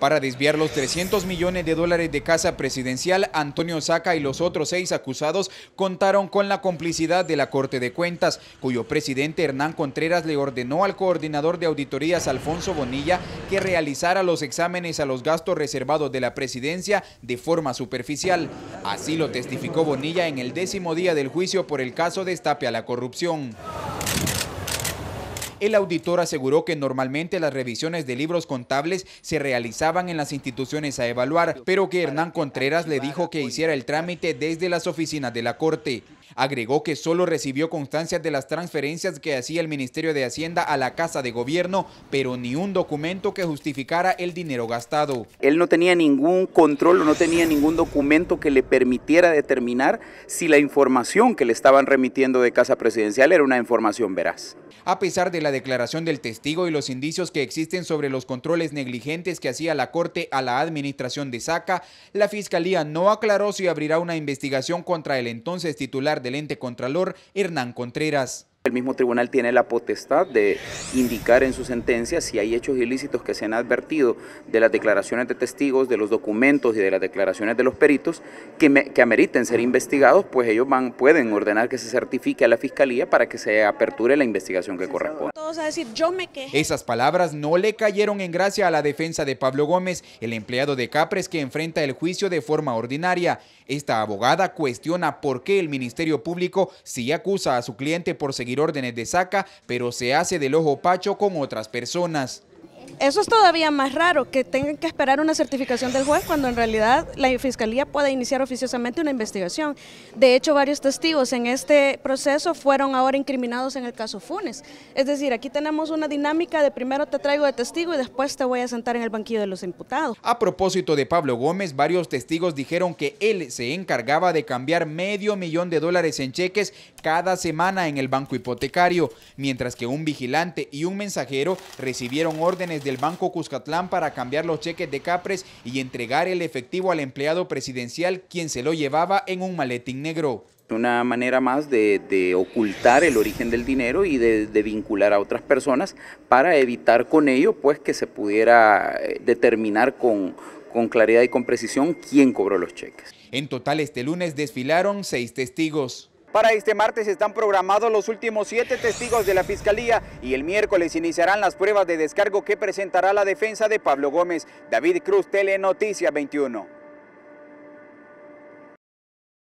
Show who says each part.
Speaker 1: Para desviar los 300 millones de dólares de casa presidencial, Antonio Saca y los otros seis acusados contaron con la complicidad de la Corte de Cuentas, cuyo presidente Hernán Contreras le ordenó al coordinador de auditorías Alfonso Bonilla que realizara los exámenes a los gastos reservados de la presidencia de forma superficial. Así lo testificó Bonilla en el décimo día del juicio por el caso de estape a la corrupción. El auditor aseguró que normalmente las revisiones de libros contables se realizaban en las instituciones a evaluar, pero que Hernán Contreras le dijo que hiciera el trámite desde las oficinas de la Corte. Agregó que solo recibió constancias de las transferencias que hacía el Ministerio de Hacienda a la Casa de Gobierno, pero ni un documento que justificara el dinero gastado.
Speaker 2: Él no tenía ningún control, no tenía ningún documento que le permitiera determinar si la información que le estaban remitiendo de Casa Presidencial era una información veraz.
Speaker 1: A pesar de la declaración del testigo y los indicios que existen sobre los controles negligentes que hacía la Corte a la administración de Saca, la Fiscalía no aclaró si abrirá una investigación contra el entonces titular del ente contralor, Hernán Contreras.
Speaker 2: El mismo tribunal tiene la potestad de indicar en su sentencia si hay hechos ilícitos que se han advertido de las declaraciones de testigos, de los documentos y de las declaraciones de los peritos que, ameriten ser investigados, pues ellos van, pueden ordenar que se certifique a la fiscalía para que se aperture la investigación que corresponde.
Speaker 1: Esas palabras no le cayeron en gracia a la defensa de Pablo Gómez, el empleado de Capres que enfrenta el juicio de forma ordinaria. Esta abogada cuestiona por qué el Ministerio Público sí acusa a su cliente por seguir órdenes de saca, pero se hace del ojo pacho con otras personas.
Speaker 3: Eso es todavía más raro, que tengan que esperar una certificación del juez cuando en realidad la Fiscalía puede iniciar oficiosamente una investigación. De hecho, varios testigos en este proceso fueron ahora incriminados en el caso Funes. Es decir, aquí tenemos una dinámica de primero te traigo de testigo y después te voy a sentar en el banquillo de los imputados.
Speaker 1: A propósito de Pablo Gómez, varios testigos dijeron que él se encargaba de cambiar medio millón de dólares en cheques cada semana en el banco hipotecario, mientras que un vigilante y un mensajero recibieron órdenes de el Banco Cuscatlán para cambiar los cheques de Capres y entregar el efectivo al empleado presidencial quien se lo llevaba en un maletín negro
Speaker 2: una manera más de, ocultar el origen del dinero y de, vincular a otras personas para evitar con ello pues que se pudiera eh, determinar con, con claridad y con precisión quién cobró los cheques.
Speaker 1: En total este lunes desfilaron seis testigos. Para este martes están programados los últimos siete testigos de la Fiscalía y el miércoles iniciarán las pruebas de descargo que presentará la defensa de Pablo Gómez. David Cruz, Telenoticia 21.